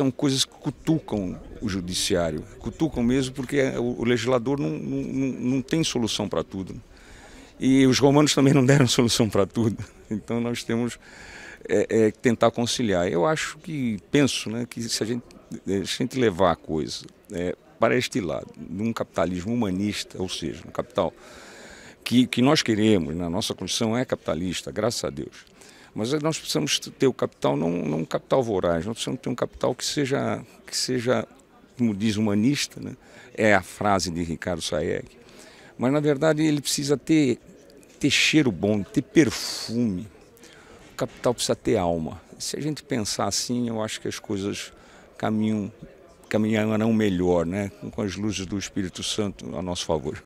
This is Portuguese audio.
são coisas que cutucam o judiciário, cutucam mesmo porque é, o legislador não, não, não tem solução para tudo. E os romanos também não deram solução para tudo. Então nós temos é, é, tentar conciliar. Eu acho que, penso, né, que se a gente, é, se a gente levar a coisa é, para este lado, num capitalismo humanista, ou seja, um capital, que, que nós queremos, na nossa condição é capitalista, graças a Deus, mas nós precisamos ter o capital, não, não um capital voraz, nós precisamos ter um capital que seja, que seja como diz humanista, né? é a frase de Ricardo Saeg, Mas, na verdade, ele precisa ter, ter cheiro bom, ter perfume. O capital precisa ter alma. Se a gente pensar assim, eu acho que as coisas caminham, caminharão melhor, né? com as luzes do Espírito Santo a nosso favor.